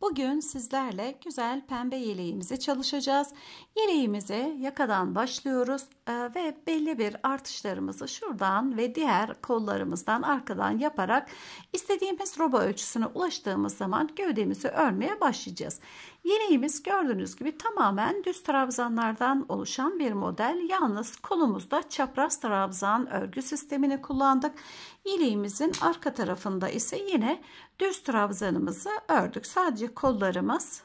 Bugün sizlerle güzel pembe yeleğimizi çalışacağız. Yeleğimizi yakadan başlıyoruz e, ve belli bir artışlarımızı şuradan ve diğer kollarımızdan arkadan yaparak istediğimiz roba ölçüsüne ulaştığımız zaman gövdemizi örmeye başlayacağız. Yeleğimiz gördüğünüz gibi tamamen düz trabzanlardan oluşan bir model. Yalnız kolumuzda çapraz trabzan örgü sistemini kullandık. Yeleğimizin arka tarafında ise yine düz trabzanımızı ördük. Sadece kollarımız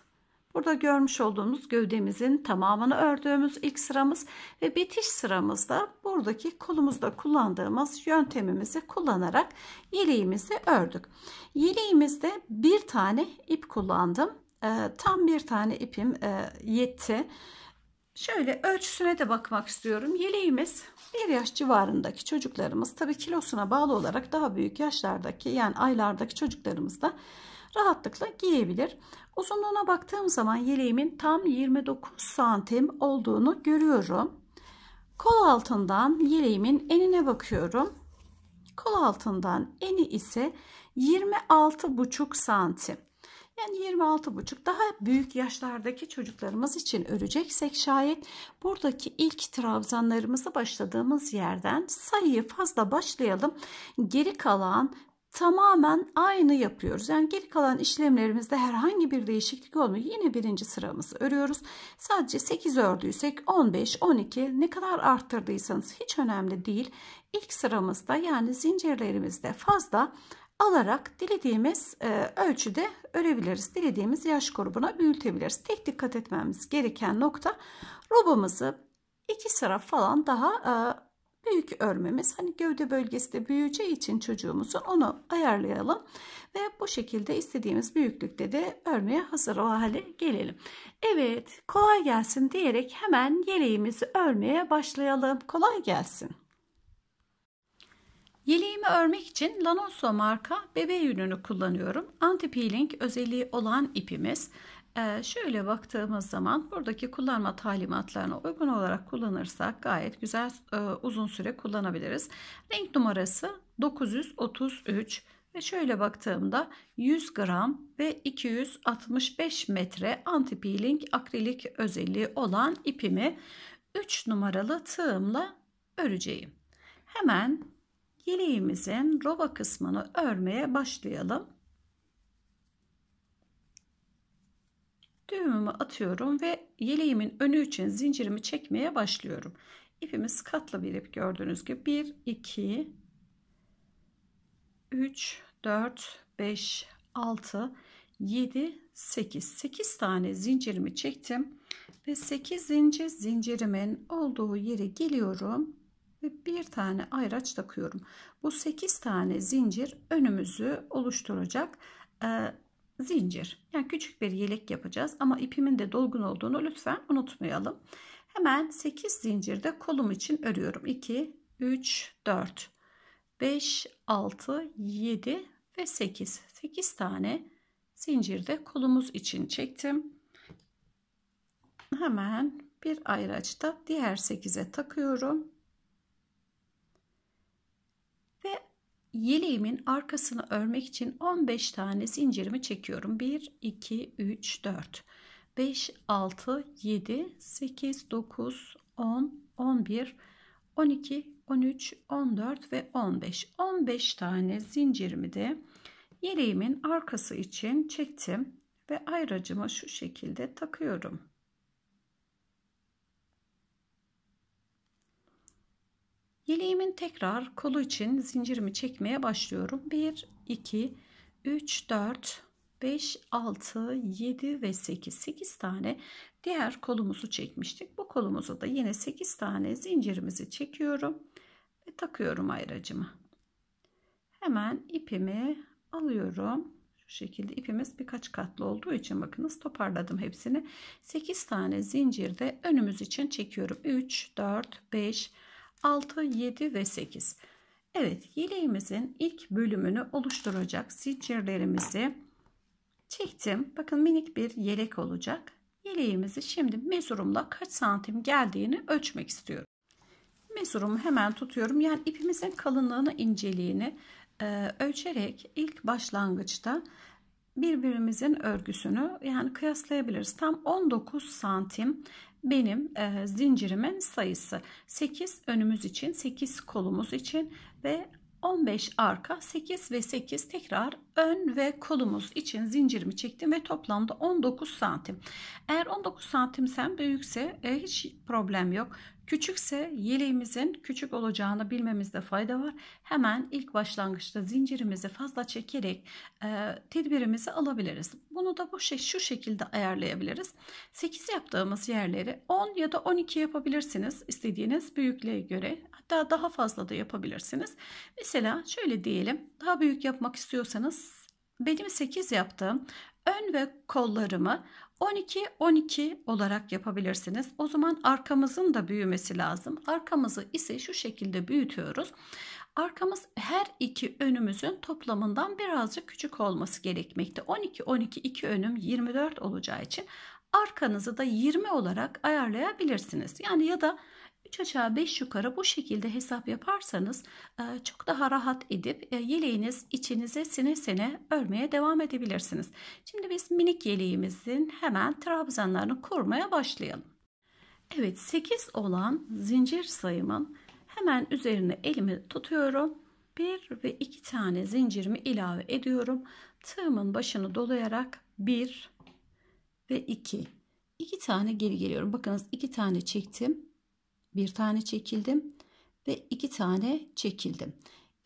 burada görmüş olduğumuz gövdemizin tamamını ördüğümüz ilk sıramız ve bitiş sıramızda buradaki kolumuzda kullandığımız yöntemimizi kullanarak yeleğimizi ördük. Yeleğimizde bir tane ip kullandım. Ee, tam bir tane ipim e, yetti. Şöyle ölçüsüne de bakmak istiyorum. Yeleğimiz 1 yaş civarındaki çocuklarımız tabii kilosuna bağlı olarak daha büyük yaşlardaki yani aylardaki çocuklarımız da rahatlıkla giyebilir. Uzunluğuna baktığım zaman yeleğimin tam 29 santim olduğunu görüyorum. Kol altından yeleğimin enine bakıyorum. Kol altından eni ise 26,5 santim. Yani 26 buçuk daha büyük yaşlardaki çocuklarımız için öreceksek şayet buradaki ilk trabzanlarımızı başladığımız yerden sayıyı fazla başlayalım. Geri kalan tamamen aynı yapıyoruz. Yani geri kalan işlemlerimizde herhangi bir değişiklik olmuyor. Yine birinci sıramızı örüyoruz. Sadece 8 ördüysek 15, 12 ne kadar arttırdıysanız hiç önemli değil. İlk sıramızda yani zincirlerimizde fazla alarak dilediğimiz e, ölçüde örebiliriz. Dilediğimiz yaş grubuna büyütebiliriz. Tek dikkat etmemiz gereken nokta robamızı iki sıra falan daha e, büyük örmemiz. Hani gövde bölgesi de büyüyeceği için çocuğumuzun onu ayarlayalım. Ve bu şekilde istediğimiz büyüklükte de örmeye hazır o hale gelelim. Evet kolay gelsin diyerek hemen yeleğimizi örmeye başlayalım. Kolay gelsin. Yeleğimi örmek için Lanoso marka bebe yününü kullanıyorum. Anti peeling özelliği olan ipimiz. Ee, şöyle baktığımız zaman buradaki kullanma talimatlarına uygun olarak kullanırsak gayet güzel e, uzun süre kullanabiliriz. Renk numarası 933 ve şöyle baktığımda 100 gram ve 265 metre anti peeling akrilik özelliği olan ipimi 3 numaralı tığımla öreceğim. Hemen yeleğimizin roba kısmını örmeye başlayalım. Düğümümü atıyorum ve yeleğimin önü için zincirimi çekmeye başlıyorum. İpimiz katlı bir ip gördüğünüz gibi 1 2 3 4 5 6 7 8 8 tane zincirimi çektim ve 8. zincirimin olduğu yere geliyorum ve bir tane ayraç takıyorum. Bu 8 tane zincir önümüzü oluşturacak e, zincir. Yani küçük bir yelek yapacağız ama ipimin de dolgun olduğunu lütfen unutmayalım. Hemen 8 zincirde kolum için örüyorum. 2, 3, 4, 5, 6, 7 ve 8. 8 tane zincirde kolumuz için çektim. Hemen bir ayraçta diğer 8'e takıyorum. yeleğimin arkasını örmek için 15 tane zincirimi çekiyorum. 1, 2, 3, 4, 5, 6, 7, 8, 9, 10, 11, 12, 13, 14 ve 15. 15 tane zincirimi de yeleğimin arkası için çektim ve ayracıma şu şekilde takıyorum. Yeleğimin tekrar kolu için zincirimi çekmeye başlıyorum. 1, 2, 3, 4, 5, 6, 7 ve 8. 8 tane diğer kolumuzu çekmiştik. Bu kolumuzu da yine 8 tane zincirimizi çekiyorum ve takıyorum ayracımı. Hemen ipimi alıyorum. Şu şekilde ipimiz birkaç katlı olduğu için bakınız toparladım hepsini. 8 tane zincirde önümüz için çekiyorum. 3, 4, 5, 6. 6, 7 ve 8. Evet yeleğimizin ilk bölümünü oluşturacak zincirlerimizi çektim. Bakın minik bir yelek olacak. Yeleğimizi şimdi mezurumla kaç santim geldiğini ölçmek istiyorum. Mezurumu hemen tutuyorum. Yani ipimizin kalınlığını, inceliğini e, ölçerek ilk başlangıçta birbirimizin örgüsünü yani kıyaslayabiliriz. Tam 19 santim benim e, zincirimin sayısı. 8 önümüz için, 8 kolumuz için ve 15 arka 8 ve 8 tekrar ön ve kolumuz için zincirimi çektim ve toplamda 19 santim. Eğer 19 santimsem büyükse e, hiç problem yok. Küçükse yeleğimizin küçük olacağını bilmemizde fayda var. Hemen ilk başlangıçta zincirimizi fazla çekerek e, tedbirimizi alabiliriz. Bunu da bu şey şu şekilde ayarlayabiliriz. 8 yaptığımız yerleri 10 ya da 12 yapabilirsiniz istediğiniz büyüklüğe göre. Hatta daha fazla da yapabilirsiniz. Mesela şöyle diyelim. Daha büyük yapmak istiyorsanız benim 8 yaptığım ön ve kollarımı 12 12 olarak yapabilirsiniz. O zaman arkamızın da büyümesi lazım. Arkamızı ise şu şekilde büyütüyoruz. Arkamız her iki önümüzün toplamından birazcık küçük olması gerekmekte. 12 12 iki önüm 24 olacağı için arkanızı da 20 olarak ayarlayabilirsiniz. Yani ya da 3 aşağı 5 yukarı bu şekilde hesap yaparsanız e, çok daha rahat edip e, yeleğiniz içinize sine sene örmeye devam edebilirsiniz. Şimdi biz minik yeleğimizin hemen trabzanlarını kurmaya başlayalım. Evet 8 olan zincir sayımın hemen üzerine elimi tutuyorum. 1 ve 2 tane zincirimi ilave ediyorum. Tığımın başını dolayarak 1 ve 2 2 tane geri geliyorum. Bakınız 2 tane çektim bir tane çekildim ve iki tane çekildim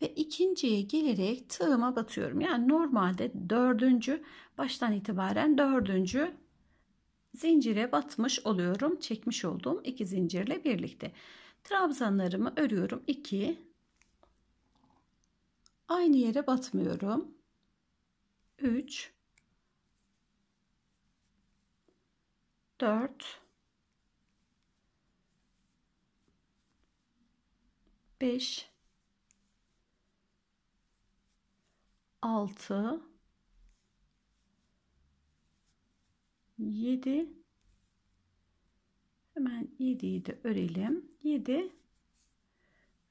ve ikinciye gelerek tığıma batıyorum. Yani normalde dördüncü baştan itibaren dördüncü zincire batmış oluyorum. Çekmiş olduğum iki zincirle birlikte. Trabzanlarımı örüyorum. 2 aynı yere batmıyorum. 3 4 5 6 7 hemen 7'yi de örelim 7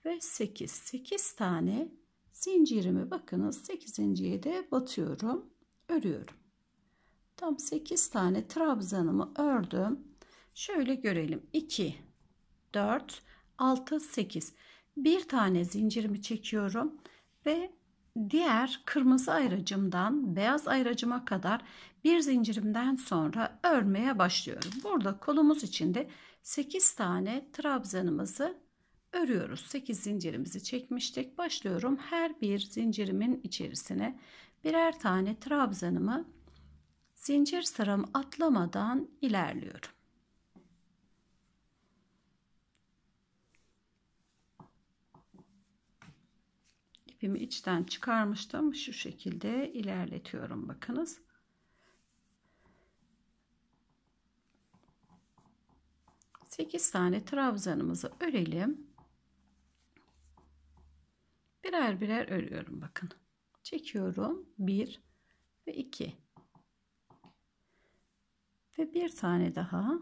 ve 8 8 tane zincirimi bakınız 8.ye de batıyorum örüyorum tam 8 tane trabzanımı ördüm şöyle görelim 2 4 6 8 bir tane zincirimi çekiyorum ve diğer kırmızı ayracımdan beyaz ayracıma kadar bir zincirimden sonra örmeye başlıyorum. Burada kolumuz içinde 8 tane trabzanımızı örüyoruz. 8 zincirimizi çekmiştik. Başlıyorum. Her bir zincirimin içerisine birer tane trabzanımı zincir sıramı atlamadan ilerliyorum. ipimi içten çıkarmıştım. Şu şekilde ilerletiyorum bakınız. Sekiz tane trabzanımızı örelim. Birer birer örüyorum bakın. Çekiyorum. Bir ve iki. Ve bir tane daha.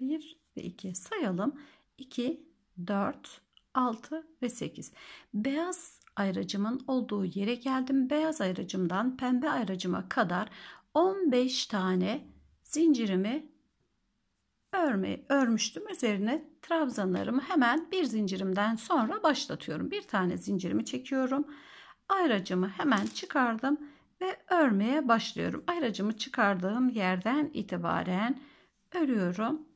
Bir ve iki. Sayalım. 2, dört 6 ve 8. Beyaz ayracımın olduğu yere geldim. Beyaz ayracımdan pembe ayracıma kadar 15 tane zincirimi örme, örmüştüm. Üzerine trabzanlarımı hemen bir zincirimden sonra başlatıyorum. Bir tane zincirimi çekiyorum. Ayracımı hemen çıkardım ve örmeye başlıyorum. Ayracımı çıkardığım yerden itibaren örüyorum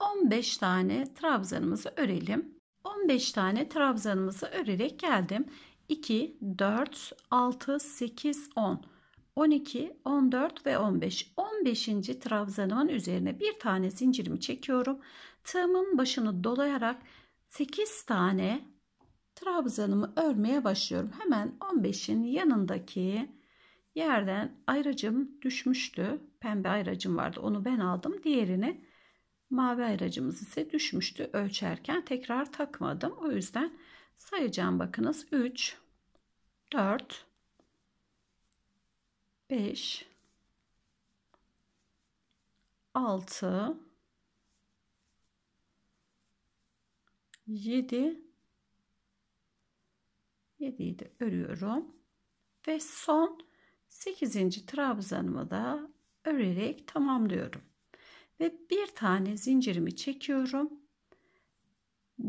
15 tane trabzanımızı örelim. 15 tane trabzanımızı örerek geldim. 2, 4, 6, 8, 10, 12, 14 ve 15. 15. trabzanımın üzerine bir tane zincirimi çekiyorum. Tığımın başını dolayarak 8 tane trabzanımı örmeye başlıyorum. Hemen 15'in yanındaki yerden ayracım düşmüştü. Pembe ayracım vardı. Onu ben aldım. Diğerini Mavi ayracımız ise düşmüştü ölçerken tekrar takmadım. O yüzden sayacağım bakınız 3 4 5 6 7 7'yi de örüyorum ve son 8. trabzanımı da örerek tamamlıyorum ve bir tane zincirimi çekiyorum.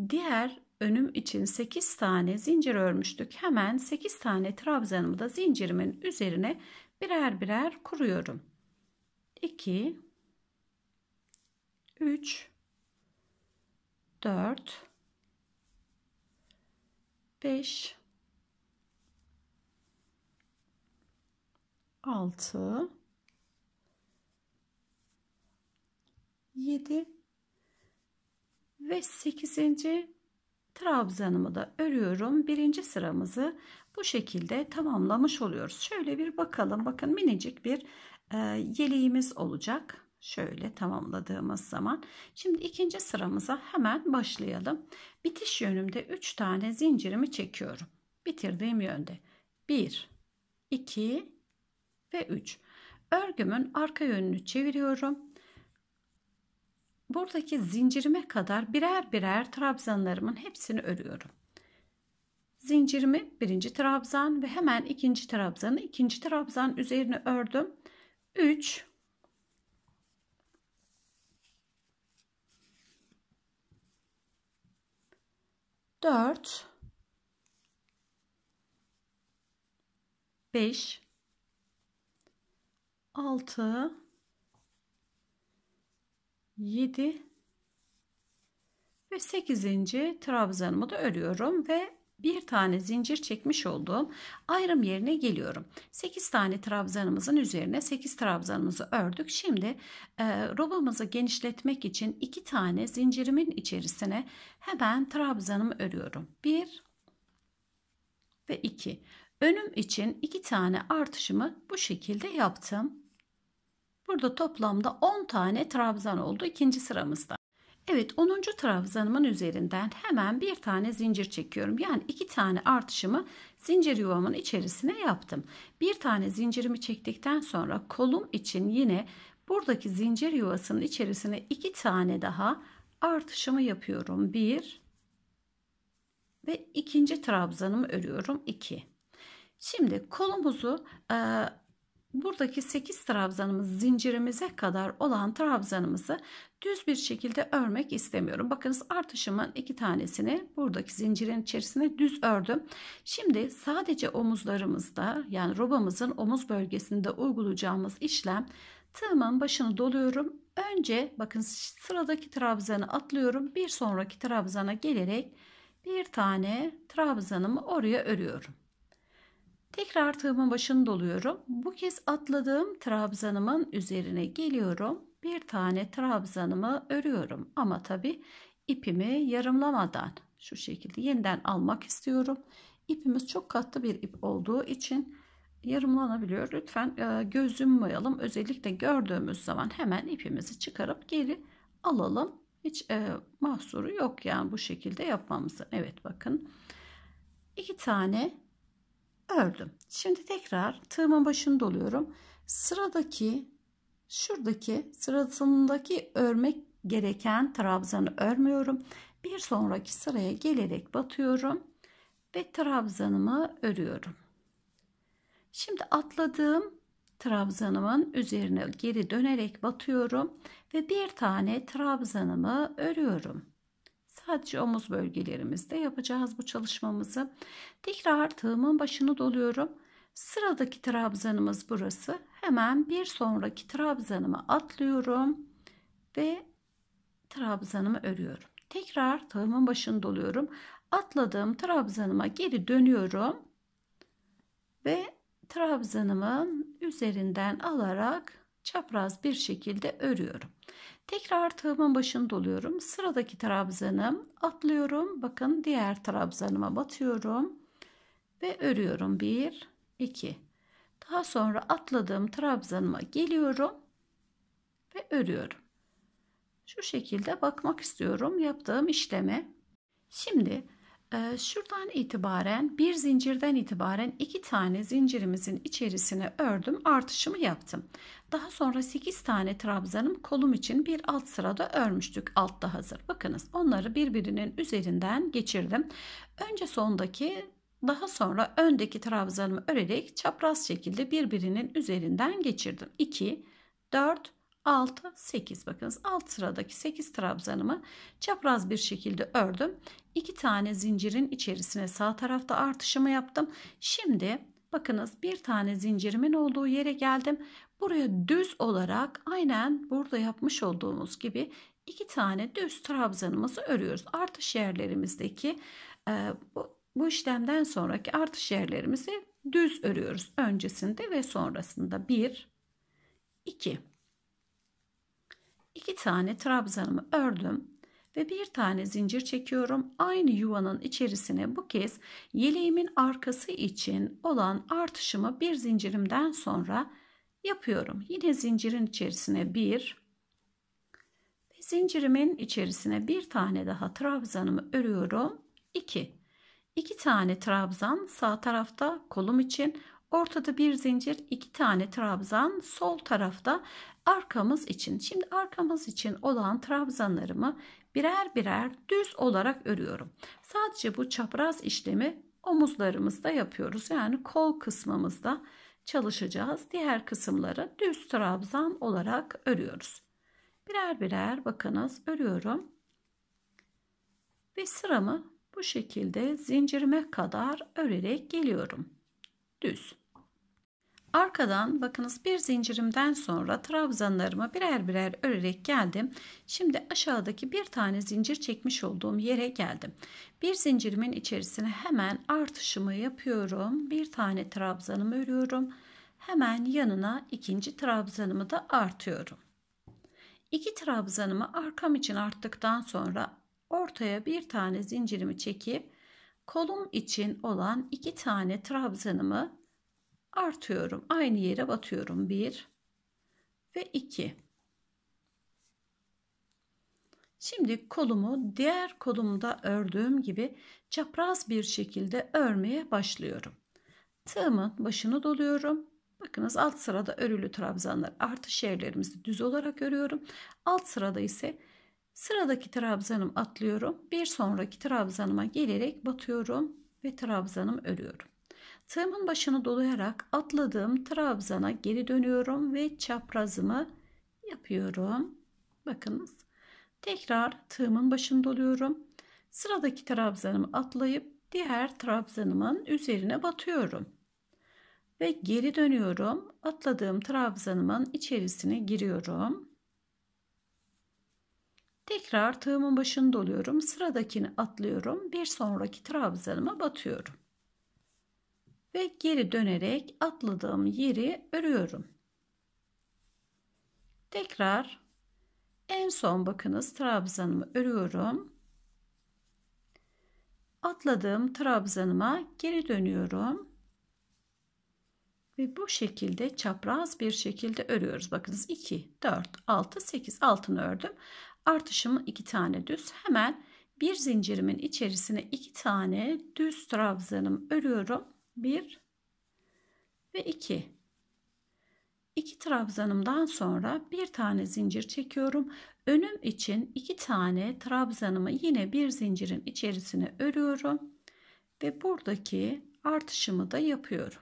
Diğer önüm için 8 tane zincir örmüştük. Hemen 8 tane trabzanımı da zincirimin üzerine birer birer kuruyorum. 2 3 4 5 6 7 ve 8. trabzanımı da örüyorum. Birinci sıramızı bu şekilde tamamlamış oluyoruz. Şöyle bir bakalım. Bakın minicik bir e, yeleğimiz olacak. Şöyle tamamladığımız zaman. Şimdi ikinci sıramıza hemen başlayalım. Bitiş yönümde 3 tane zincirimi çekiyorum. Bitirdiğim yönde. 1, 2 ve 3. Örgümün arka yönünü çeviriyorum buradaki zincirime kadar birer birer trabzanlarımın hepsini örüyorum. Zincirimi birinci trabzan ve hemen ikinci trabzanı ikinci trabzan üzerine ördüm. 3 4 5 6 7 ve 8. trabzanımı da örüyorum ve bir tane zincir çekmiş olduğum ayrım yerine geliyorum. 8 tane trabzanımızın üzerine 8 trabzanımızı ördük. Şimdi e, robamızı genişletmek için 2 tane zincirimin içerisine hemen trabzanımı örüyorum. 1 ve 2. Önüm için 2 tane artışımı bu şekilde yaptım. Burada toplamda 10 tane trabzan oldu ikinci sıramızda. Evet 10. trabzanımın üzerinden hemen bir tane zincir çekiyorum. Yani iki tane artışımı zincir yuvamın içerisine yaptım. Bir tane zincirimi çektikten sonra kolum için yine buradaki zincir yuvasının içerisine iki tane daha artışımı yapıyorum. Bir ve ikinci trabzanımı örüyorum. 2. Şimdi kolumuzu e, buradaki 8 trabzanımız zincirimize kadar olan trabzanımızı düz bir şekilde örmek istemiyorum. Bakınız artışımın iki tanesini buradaki zincirin içerisine düz ördüm. Şimdi sadece omuzlarımızda yani robamızın omuz bölgesinde uygulayacağımız işlem tığımın başını doluyorum. Önce bakın sıradaki trabzanı atlıyorum. Bir sonraki trabzana gelerek bir tane trabzanımı oraya örüyorum. Tekrar tığımın başını doluyorum. Bu kez atladığım trabzanımın üzerine geliyorum. Bir tane trabzanımı örüyorum. Ama tabi ipimi yarımlamadan şu şekilde yeniden almak istiyorum. İpimiz çok katlı bir ip olduğu için yarımlanabiliyor. Lütfen e, mayalım. Özellikle gördüğümüz zaman hemen ipimizi çıkarıp geri alalım. Hiç e, mahsuru yok yani bu şekilde yapmamızın. Evet bakın. iki tane ördüm. Şimdi tekrar tığımın başını doluyorum. Sıradaki şuradaki sırasındaki örmek gereken trabzanı örmüyorum. Bir sonraki sıraya gelerek batıyorum ve trabzanımı örüyorum. Şimdi atladığım trabzanımın üzerine geri dönerek batıyorum ve bir tane trabzanımı örüyorum. Sadece omuz bölgelerimizde yapacağız bu çalışmamızı. Tekrar tığımın başını doluyorum. Sıradaki trabzanımız burası. Hemen bir sonraki trabzanımı atlıyorum ve trabzanımı örüyorum. Tekrar tığımın başını doluyorum. Atladığım trabzanıma geri dönüyorum ve trabzanımın üzerinden alarak çapraz bir şekilde örüyorum. Tekrar tığımın başını doluyorum. Sıradaki trabzanım atlıyorum. Bakın diğer trabzanıma batıyorum. Ve örüyorum. 1, 2. Daha sonra atladığım trabzanıma geliyorum. Ve örüyorum. Şu şekilde bakmak istiyorum yaptığım işleme. Şimdi ee, şuradan itibaren bir zincirden itibaren iki tane zincirimizin içerisine ördüm artışımı yaptım. Daha sonra 8 tane trabzanım kolum için bir alt sırada örmüştük alt da hazır. Bakınız onları birbirinin üzerinden geçirdim. Önce sondaki daha sonra öndeki trabzanımı örerek çapraz şekilde birbirinin üzerinden geçirdim. 2, 4, 6, 8 bakınız alt sıradaki 8 trabzanımı çapraz bir şekilde ördüm. 2 tane zincirin içerisine sağ tarafta artışımı yaptım. Şimdi bakınız bir tane zincirimin olduğu yere geldim. Buraya düz olarak aynen burada yapmış olduğumuz gibi iki tane düz trabzanımızı örüyoruz. Artış yerlerimizdeki e, bu, bu işlemden sonraki artış yerlerimizi düz örüyoruz. Öncesinde ve sonrasında 1, 2 2 tane trabzanımı ördüm ve bir tane zincir çekiyorum. Aynı yuvanın içerisine bu kez yeleğimin arkası için olan artışımı bir zincirimden sonra yapıyorum. Yine zincirin içerisine bir ve zincirimin içerisine bir tane daha trabzanımı örüyorum. 2. 2 tane trabzan sağ tarafta kolum için Ortada bir zincir, iki tane trabzan. Sol tarafta arkamız için. Şimdi arkamız için olan trabzanlarımı birer birer düz olarak örüyorum. Sadece bu çapraz işlemi omuzlarımızda yapıyoruz. Yani kol kısmımızda çalışacağız. Diğer kısımları düz trabzan olarak örüyoruz. Birer birer bakınız örüyorum. Ve sıramı bu şekilde zincirime kadar örerek geliyorum düz. Arkadan bakınız bir zincirimden sonra trabzanlarımı birer birer örerek geldim. Şimdi aşağıdaki bir tane zincir çekmiş olduğum yere geldim. Bir zincirimin içerisine hemen artışımı yapıyorum. Bir tane trabzanımı örüyorum. Hemen yanına ikinci trabzanımı da artıyorum. İki trabzanımı arkam için arttıktan sonra ortaya bir tane zincirimi çekip kolum için olan iki tane trabzanımı artıyorum. Aynı yere batıyorum. 1 ve 2. Şimdi kolumu diğer kolumda ördüğüm gibi çapraz bir şekilde örmeye başlıyorum. Tığımın başını doluyorum. Bakınız alt sırada örülü trabzanlar artış yerlerimizi düz olarak örüyorum. Alt sırada ise Sıradaki trabzanımı atlıyorum. Bir sonraki trabzanıma gelerek batıyorum ve trabzanım örüyorum. Tığımın başını dolayarak atladığım trabzana geri dönüyorum ve çaprazımı yapıyorum. Bakınız. Tekrar tığımın başını doluyorum. Sıradaki trabzanımı atlayıp diğer trabzanımın üzerine batıyorum. Ve geri dönüyorum. Atladığım trabzanımın içerisine giriyorum. Tekrar tığımın başını doluyorum. Sıradakini atlıyorum. Bir sonraki trabzanıma batıyorum. Ve geri dönerek atladığım yeri örüyorum. Tekrar en son bakınız trabzanımı örüyorum. Atladığım trabzanıma geri dönüyorum. Ve bu şekilde çapraz bir şekilde örüyoruz. Bakınız 2, 4, 6, 8 altını ördüm artışımı 2 tane düz. Hemen bir zincirimin içerisine 2 tane düz trabzanım örüyorum. 1 ve 2. 2 trabzanımdan sonra bir tane zincir çekiyorum. Önüm için 2 tane trabzanımı yine bir zincirin içerisine örüyorum ve buradaki artışımı da yapıyorum.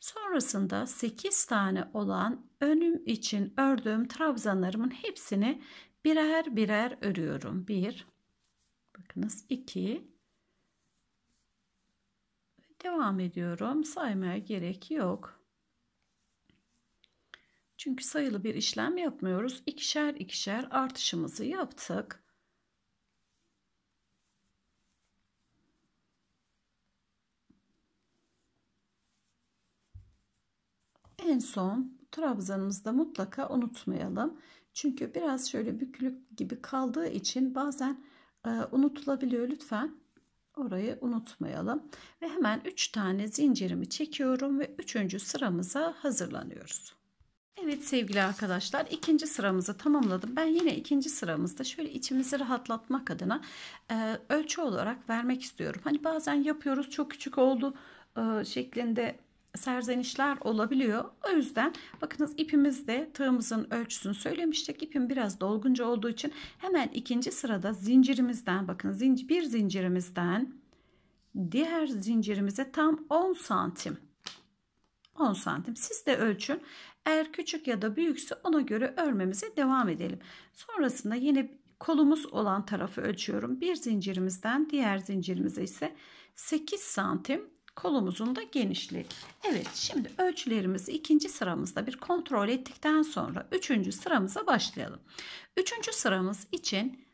Sonrasında 8 tane olan önüm için ördüğüm trabzanlarımın hepsini birer birer örüyorum. 1 bakınız 2 devam ediyorum. Saymaya gerek yok. Çünkü sayılı bir işlem yapmıyoruz. İkişer ikişer artışımızı yaptık. En son trabzanımızda mutlaka unutmayalım. Çünkü biraz şöyle bükülük gibi kaldığı için bazen e, unutulabiliyor. Lütfen orayı unutmayalım. Ve hemen 3 tane zincirimi çekiyorum ve 3. sıramıza hazırlanıyoruz. Evet sevgili arkadaşlar ikinci sıramızı tamamladım. Ben yine ikinci sıramızda şöyle içimizi rahatlatmak adına e, ölçü olarak vermek istiyorum. Hani bazen yapıyoruz çok küçük oldu e, şeklinde serzenişler olabiliyor. O yüzden bakınız ipimiz de tığımızın ölçüsünü söylemiştik. İpim biraz dolgunca olduğu için hemen ikinci sırada zincirimizden bakın zincir bir zincirimizden diğer zincirimize tam 10 santim 10 santim siz de ölçün eğer küçük ya da büyükse ona göre örmemize devam edelim sonrasında yine kolumuz olan tarafı ölçüyorum bir zincirimizden diğer zincirimize ise 8 santim kolumuzun da genişliği. Evet şimdi ölçülerimizi ikinci sıramızda bir kontrol ettikten sonra üçüncü sıramıza başlayalım. Üçüncü sıramız için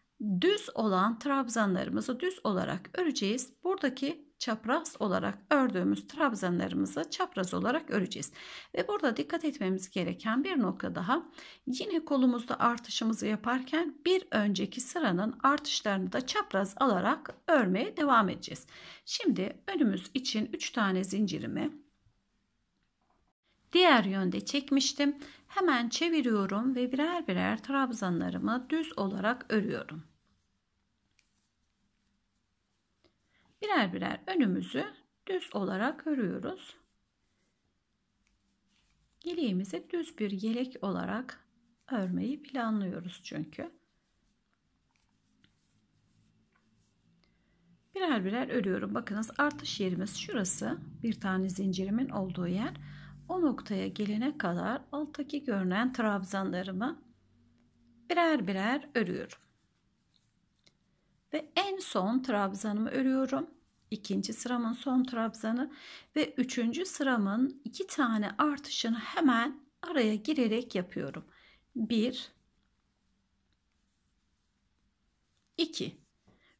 düz olan trabzanlarımızı düz olarak öreceğiz. Buradaki çapraz olarak ördüğümüz trabzanlarımızı çapraz olarak öreceğiz. Ve burada dikkat etmemiz gereken bir nokta daha. Yine kolumuzda artışımızı yaparken bir önceki sıranın artışlarını da çapraz alarak örmeye devam edeceğiz. Şimdi önümüz için 3 tane zincirimi diğer yönde çekmiştim. Hemen çeviriyorum ve birer birer trabzanlarımı düz olarak örüyorum. birer birer önümüzü düz olarak örüyoruz. Yeleğimizi düz bir yelek olarak örmeyi planlıyoruz çünkü. Birer birer örüyorum. Bakınız artış yerimiz şurası. Bir tane zincirimin olduğu yer. O noktaya gelene kadar alttaki görünen trabzanlarımı birer birer örüyorum. Ve en son trabzanımı örüyorum. İkinci sıramın son trabzanı ve üçüncü sıramın iki tane artışını hemen araya girerek yapıyorum. 1 2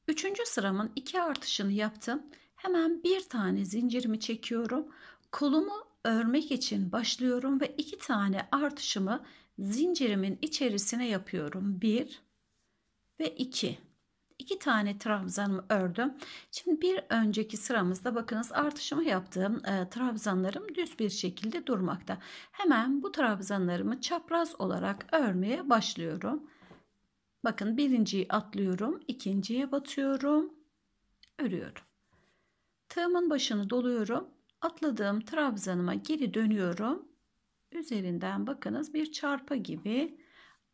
Üçüncü sıramın iki artışını yaptım. Hemen bir tane zincirimi çekiyorum. Kolumu örmek için başlıyorum ve iki tane artışımı zincirimin içerisine yapıyorum. 1 ve 2 iki tane trabzanımı ördüm. Şimdi bir önceki sıramızda bakınız artışımı yaptığım e, trabzanlarım düz bir şekilde durmakta. Hemen bu trabzanlarımı çapraz olarak örmeye başlıyorum. Bakın birinciyi atlıyorum, ikinciye batıyorum, örüyorum. Tığımın başını doluyorum. Atladığım trabzanıma geri dönüyorum. Üzerinden bakınız bir çarpa gibi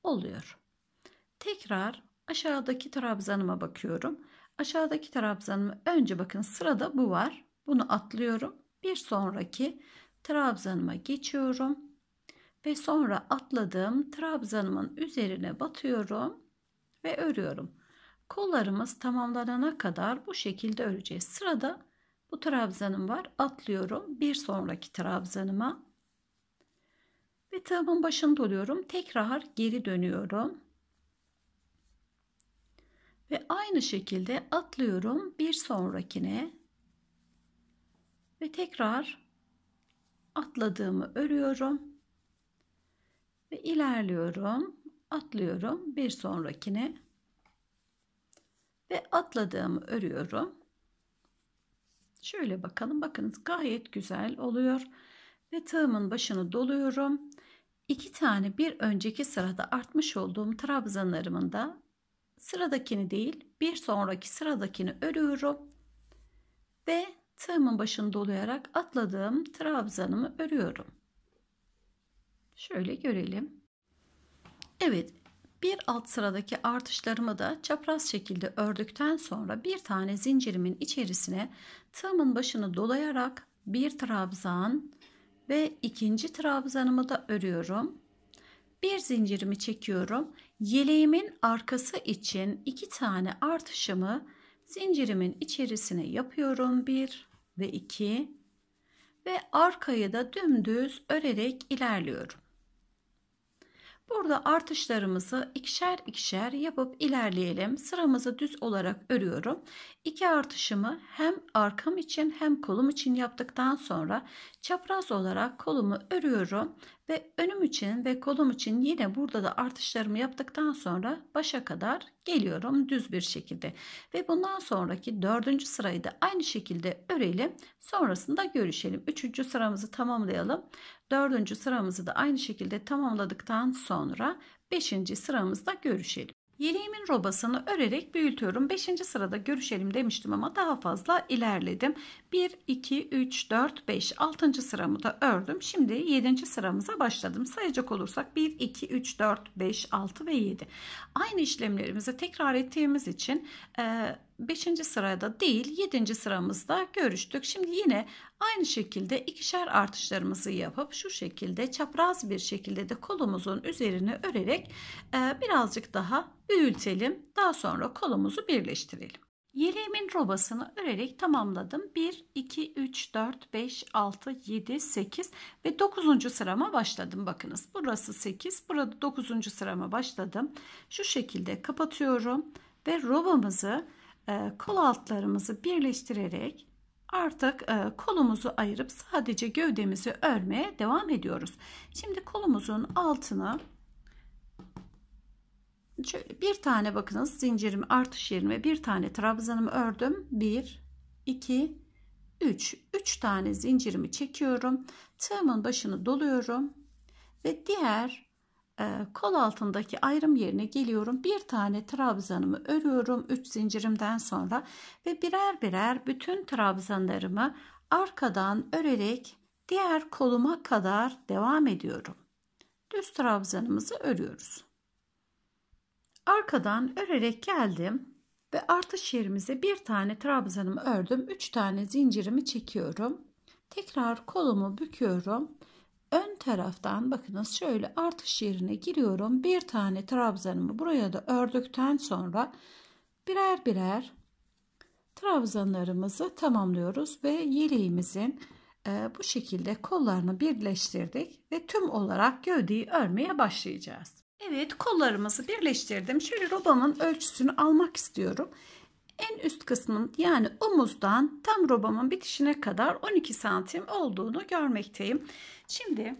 oluyor. Tekrar Aşağıdaki trabzanıma bakıyorum. Aşağıdaki trabzanımı önce bakın sırada bu var. Bunu atlıyorum. Bir sonraki trabzanıma geçiyorum. Ve sonra atladığım trabzanımın üzerine batıyorum ve örüyorum. Kollarımız tamamlanana kadar bu şekilde öreceğiz. Sırada bu trabzanım var. Atlıyorum bir sonraki trabzanıma. Ve tığımın başını doluyorum. Tekrar geri dönüyorum. Ve aynı şekilde atlıyorum bir sonrakine. Ve tekrar atladığımı örüyorum. Ve ilerliyorum. Atlıyorum bir sonrakine. Ve atladığımı örüyorum. Şöyle bakalım. Bakınız gayet güzel oluyor. Ve tığımın başını doluyorum. iki tane bir önceki sırada artmış olduğum trabzanlarımın da sıradakini değil bir sonraki sıradakini örüyorum ve tığımın başını dolayarak atladığım trabzanımı örüyorum. Şöyle görelim. Evet bir alt sıradaki artışlarımı da çapraz şekilde ördükten sonra bir tane zincirimin içerisine tığımın başını dolayarak bir trabzan ve ikinci trabzanımı da örüyorum. Bir zincirimi çekiyorum. Yeleğimin arkası için iki tane artışımı zincirimin içerisine yapıyorum. Bir ve iki ve arkayı da dümdüz örerek ilerliyorum. Burada artışlarımızı ikişer ikişer yapıp ilerleyelim. Sıramızı düz olarak örüyorum. İki artışımı hem arkam için hem kolum için yaptıktan sonra Çapraz olarak kolumu örüyorum ve önüm için ve kolum için yine burada da artışlarımı yaptıktan sonra başa kadar geliyorum düz bir şekilde. Ve bundan sonraki dördüncü sırayı da aynı şekilde örelim. Sonrasında görüşelim. Üçüncü sıramızı tamamlayalım. Dördüncü sıramızı da aynı şekilde tamamladıktan sonra beşinci sıramızda görüşelim. Yeleğimin robasını örerek büyütüyorum. 5. sırada görüşelim demiştim ama daha fazla ilerledim. 1, 2, 3, 4, 5, 6. sıramı da ördüm. Şimdi 7. sıramıza başladım. Sayacak olursak 1, 2, 3, 4, 5, 6 ve 7. Aynı işlemlerimizi tekrar ettiğimiz için e, 5. sırada değil 7. sıramızda görüştük. Şimdi yine aynı şekilde ikişer artışlarımızı yapıp şu şekilde çapraz bir şekilde de kolumuzun üzerine örerek e, birazcık daha büyütelim. Daha sonra kolumuzu birleştirelim. Yeleğimin robasını örerek tamamladım. 1, 2, 3, 4, 5, 6, 7, 8 ve 9. sırama başladım. Bakınız burası 8, burada 9. sırama başladım. Şu şekilde kapatıyorum ve robamızı e, kol altlarımızı birleştirerek artık e, kolumuzu ayırıp sadece gövdemizi örmeye devam ediyoruz. Şimdi kolumuzun altını şöyle bir tane bakınız zincirim artış yerime bir tane trabzanımı ördüm. 1 2 3 3 tane zincirimi çekiyorum. Tığımın başını doluyorum ve diğer ee, kol altındaki ayrım yerine geliyorum. Bir tane trabzanımı örüyorum 3 zincirimden sonra ve birer birer bütün trabzanlarımı arkadan örerek diğer koluma kadar devam ediyorum. Düz trabzanımızı örüyoruz. Arkadan örerek geldim ve artış yerimize bir tane trabzanımı ördüm. 3 tane zincirimi çekiyorum. Tekrar kolumu büküyorum ön taraftan bakınız şöyle artış yerine giriyorum. Bir tane trabzanımı buraya da ördükten sonra birer birer trabzanlarımızı tamamlıyoruz ve yeleğimizin e, bu şekilde kollarını birleştirdik ve tüm olarak gövdeyi örmeye başlayacağız. Evet kollarımızı birleştirdim. Şöyle robamın ölçüsünü almak istiyorum en üst kısmın yani omuzdan tam robamın bitişine kadar 12 santim olduğunu görmekteyim. Şimdi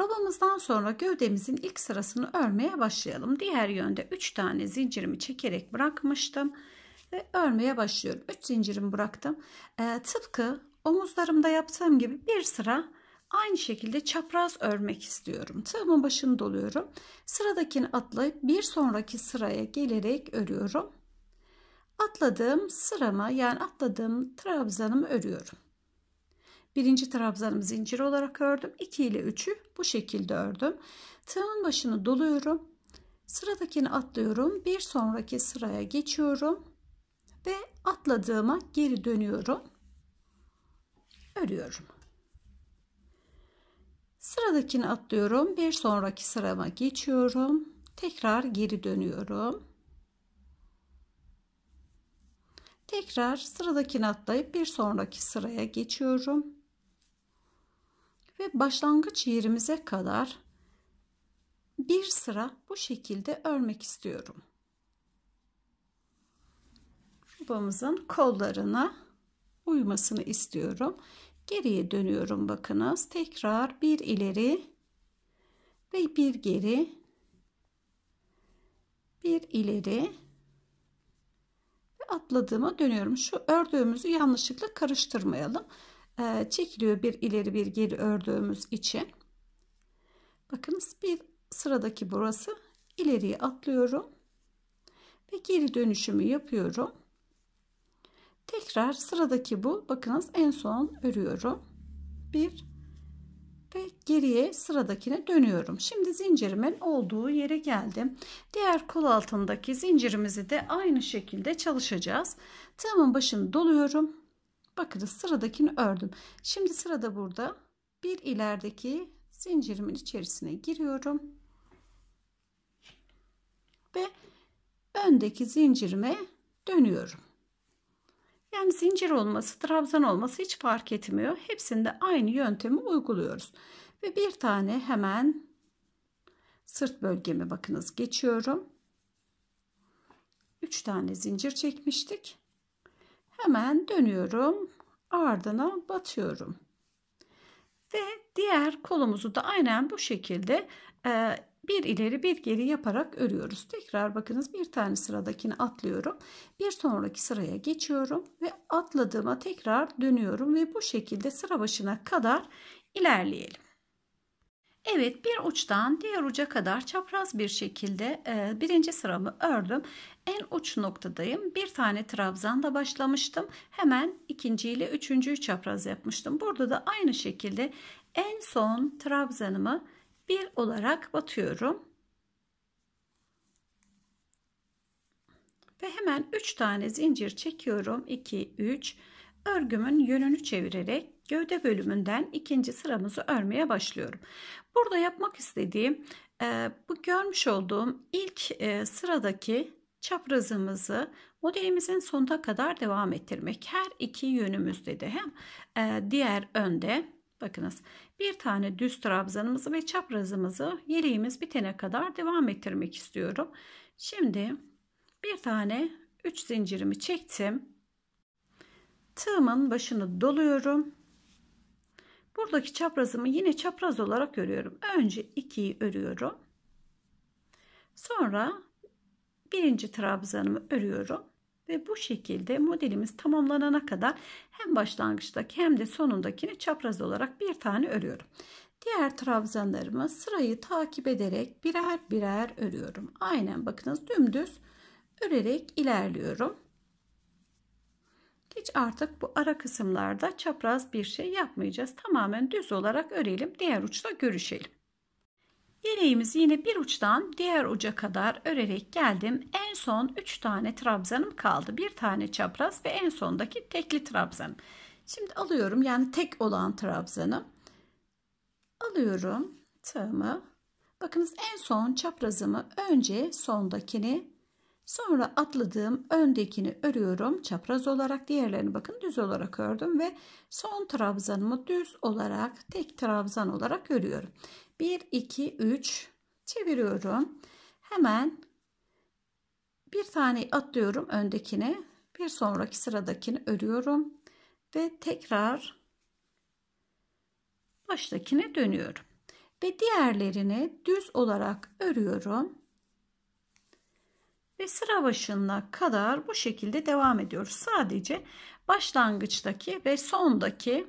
robamızdan sonra gövdemizin ilk sırasını örmeye başlayalım. Diğer yönde 3 tane zincirimi çekerek bırakmıştım ve örmeye başlıyorum. 3 zincirimi bıraktım. E, tıpkı omuzlarımda yaptığım gibi bir sıra aynı şekilde çapraz örmek istiyorum. Tığımın başını doluyorum. Sıradakini atlayıp bir sonraki sıraya gelerek örüyorum atladığım sırama yani atladığım trabzanımı örüyorum. Birinci trabzanımı zincir olarak ördüm. 2 ile 3'ü bu şekilde ördüm. Tığımın başını doluyorum. Sıradakini atlıyorum. Bir sonraki sıraya geçiyorum. Ve atladığıma geri dönüyorum. Örüyorum. Sıradakini atlıyorum. Bir sonraki sırama geçiyorum. Tekrar geri dönüyorum. Tekrar sıradakini atlayıp bir sonraki sıraya geçiyorum. Ve başlangıç yerimize kadar bir sıra bu şekilde örmek istiyorum. Yuvamızın kollarına uymasını istiyorum. Geriye dönüyorum bakınız. Tekrar bir ileri ve bir geri bir ileri Atladığıma dönüyorum. Şu ördüğümüzü yanlışlıkla karıştırmayalım. Ee, çekiliyor bir ileri bir geri ördüğümüz için. Bakınız bir sıradaki burası. ileriye atlıyorum. Ve geri dönüşümü yapıyorum. Tekrar sıradaki bu. Bakınız en son örüyorum. Bir ve geriye sıradakine dönüyorum. Şimdi zincirimin olduğu yere geldim. Diğer kol altındaki zincirimizi de aynı şekilde çalışacağız. Tığımın başını doluyorum. Bakınız sıradakini ördüm. Şimdi sırada burada bir ilerideki zincirimin içerisine giriyorum. Ve öndeki zincirime dönüyorum. Yani zincir olması, trabzan olması hiç fark etmiyor. Hepsinde aynı yöntemi uyguluyoruz. Ve bir tane hemen sırt bölgeme bakınız geçiyorum. 3 tane zincir çekmiştik. Hemen dönüyorum. Ardına batıyorum. Ve diğer kolumuzu da aynen bu şekilde bir ileri bir geri yaparak örüyoruz. Tekrar bakınız bir tane sıradakini atlıyorum. Bir sonraki sıraya geçiyorum ve atladığıma tekrar dönüyorum ve bu şekilde sıra başına kadar ilerleyelim. Evet bir uçtan diğer uca kadar çapraz bir şekilde e, birinci sıramı ördüm. En uç noktadayım. Bir tane trabzanla başlamıştım. Hemen ikinci ile üçüncüyü çapraz yapmıştım. Burada da aynı şekilde en son trabzanımı 1 olarak batıyorum. Ve hemen 3 tane zincir çekiyorum. 2 3 örgümün yönünü çevirerek gövde bölümünden ikinci sıramızı örmeye başlıyorum. Burada yapmak istediğim e, bu görmüş olduğum ilk e, sıradaki çaprazımızı modelimizin sonuna kadar devam ettirmek. Her iki yönümüzde de hem e, diğer önde Bakınız bir tane düz trabzanımızı ve çaprazımızı yeleğimiz bitene kadar devam ettirmek istiyorum. Şimdi bir tane 3 zincirimi çektim. Tığımın başını doluyorum. Buradaki çaprazımı yine çapraz olarak örüyorum. Önce 2'yi örüyorum. Sonra birinci trabzanımı örüyorum ve bu şekilde modelimiz tamamlanana kadar hem başlangıçtaki hem de sonundakini çapraz olarak bir tane örüyorum. Diğer trabzanlarımı sırayı takip ederek birer birer örüyorum. Aynen bakınız dümdüz örerek ilerliyorum. Hiç artık bu ara kısımlarda çapraz bir şey yapmayacağız. Tamamen düz olarak örelim. Diğer uçta görüşelim. Yeleğimizi yine bir uçtan diğer uca kadar örerek geldim. En son 3 tane trabzanım kaldı. Bir tane çapraz ve en sondaki tekli trabzan. Şimdi alıyorum yani tek olan trabzanım. Alıyorum tığımı. Bakınız en son çaprazımı önce sondakini sonra atladığım öndekini örüyorum. Çapraz olarak diğerlerini bakın düz olarak ördüm ve son trabzanımı düz olarak tek trabzan olarak örüyorum. 1, 2, 3 çeviriyorum. Hemen bir tane atlıyorum öndekine. Bir sonraki sıradakini örüyorum. Ve tekrar baştakine dönüyorum. Ve diğerlerini düz olarak örüyorum. Ve sıra başına kadar bu şekilde devam ediyoruz. Sadece başlangıçtaki ve sondaki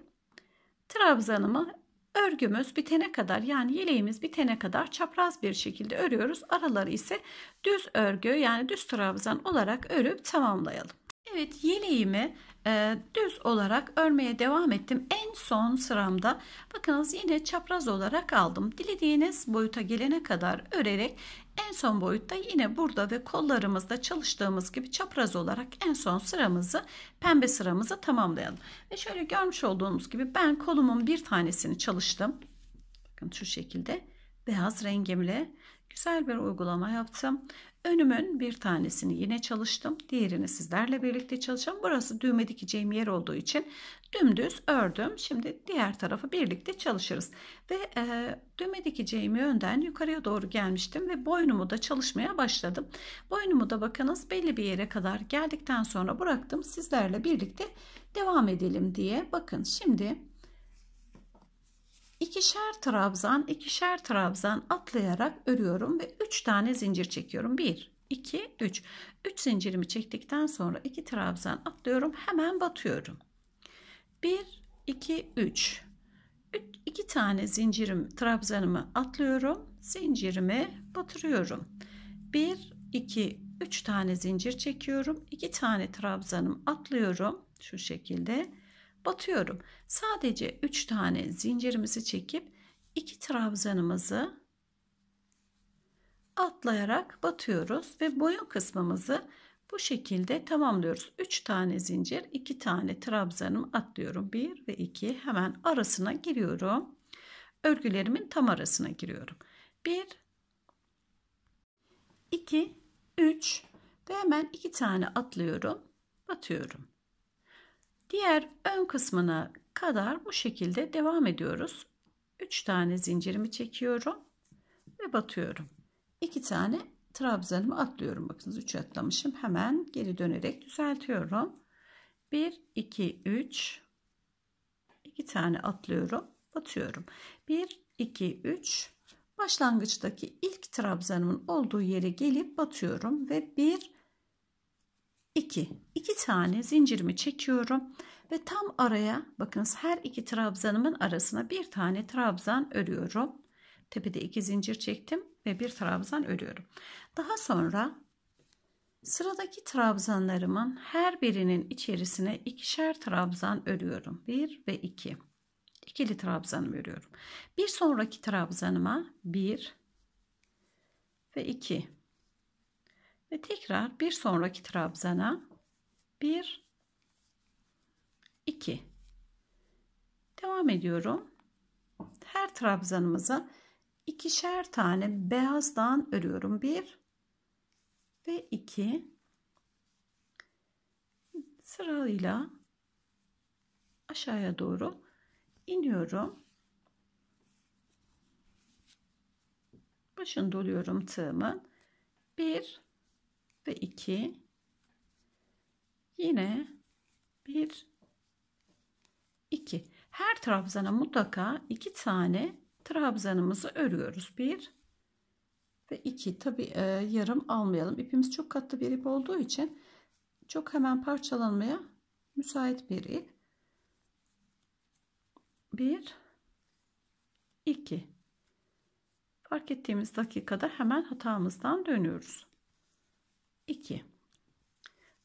trabzanımı örgümüz bitene kadar yani yeleğimiz bitene kadar çapraz bir şekilde örüyoruz. Araları ise düz örgü yani düz trabzan olarak örüp tamamlayalım. Evet yeleğimi e, düz olarak örmeye devam ettim. En son sıramda bakınız yine çapraz olarak aldım. Dilediğiniz boyuta gelene kadar örerek en son boyutta yine burada ve kollarımızda çalıştığımız gibi çapraz olarak en son sıramızı pembe sıramızı tamamlayalım. Ve şöyle görmüş olduğunuz gibi ben kolumun bir tanesini çalıştım. Bakın şu şekilde beyaz rengimle güzel bir uygulama yaptım. Önümün bir tanesini yine çalıştım. Diğerini sizlerle birlikte çalışacağım. Burası düğme dikeceğim yer olduğu için dümdüz ördüm. Şimdi diğer tarafı birlikte çalışırız. Ve e, düğme dikeceğim yönden yukarıya doğru gelmiştim ve boynumu da çalışmaya başladım. Boynumu da bakınız belli bir yere kadar geldikten sonra bıraktım. Sizlerle birlikte devam edelim diye. Bakın şimdi ikişer trabzan, ikişer trabzan atlayarak örüyorum ve üç tane zincir çekiyorum. 1 2 3. 3 zincirimi çektikten sonra iki trabzan atlıyorum. Hemen batıyorum. 1, 2, 3. 2 tane zincirim, trabzanımı atlıyorum. Zincirimi batırıyorum. 1, 2, 3 tane zincir çekiyorum. 2 tane trabzanımı atlıyorum. Şu şekilde batıyorum. Sadece 3 tane zincirimizi çekip 2 trabzanımızı atlayarak batıyoruz ve boyun kısmımızı bu şekilde tamamlıyoruz. 3 tane zincir, 2 tane trabzanımı atlıyorum. 1 ve 2 hemen arasına giriyorum. Örgülerimin tam arasına giriyorum. 1 2 3 ve hemen 2 tane atlıyorum. Batıyorum. Diğer ön kısmına kadar bu şekilde devam ediyoruz. 3 tane zincirimi çekiyorum ve batıyorum. 2 tane trabzanımı atlıyorum. Bakınız 3 atlamışım. Hemen geri dönerek düzeltiyorum. 1, 2, 3. 2 tane atlıyorum. Batıyorum. 1, 2, 3. Başlangıçtaki ilk trabzanımın olduğu yere gelip batıyorum. Ve 1, 2. 2 tane zincirimi çekiyorum. Ve tam araya bakınız her iki trabzanımın arasına bir tane trabzan örüyorum. Tepede 2 zincir çektim ve bir trabzan örüyorum. Daha sonra sıradaki trabzanlarımın her birinin içerisine ikişer trabzan örüyorum. 1 ve 2. İki. İkili trabzanımı örüyorum. Bir sonraki trabzanıma 1 ve 2 ve tekrar bir sonraki trabzana 1 2 devam ediyorum. Her trabzanımıza ikişer tane beyazdan örüyorum. Bir ve iki sırayla aşağıya doğru iniyorum. Başını doluyorum tığımın. bir ve iki yine bir iki her trabzana mutlaka iki tane trabzanımızı örüyoruz. Bir ve iki. Tabi e, yarım almayalım. ipimiz çok katlı bir ip olduğu için çok hemen parçalanmaya müsait bir ip. Bir, iki. Fark ettiğimiz dakikada hemen hatamızdan dönüyoruz. iki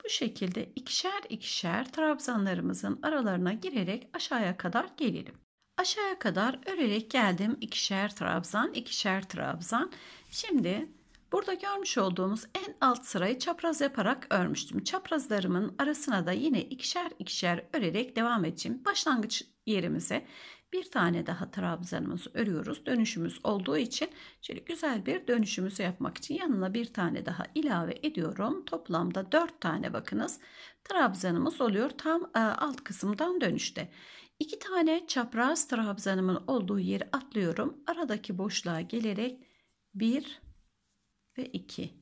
Bu şekilde ikişer ikişer trabzanlarımızın aralarına girerek aşağıya kadar gelelim. Aşağıya kadar örerek geldim. ikişer trabzan, ikişer trabzan. Şimdi burada görmüş olduğumuz en alt sırayı çapraz yaparak örmüştüm. Çaprazlarımın arasına da yine ikişer ikişer örerek devam edeceğim. Başlangıç yerimize bir tane daha trabzanımızı örüyoruz. Dönüşümüz olduğu için şöyle güzel bir dönüşümüzü yapmak için yanına bir tane daha ilave ediyorum. Toplamda 4 tane bakınız trabzanımız oluyor tam e, alt kısımdan dönüşte. İki tane çapraz trabzanımın olduğu yeri atlıyorum. Aradaki boşluğa gelerek 1 ve 2.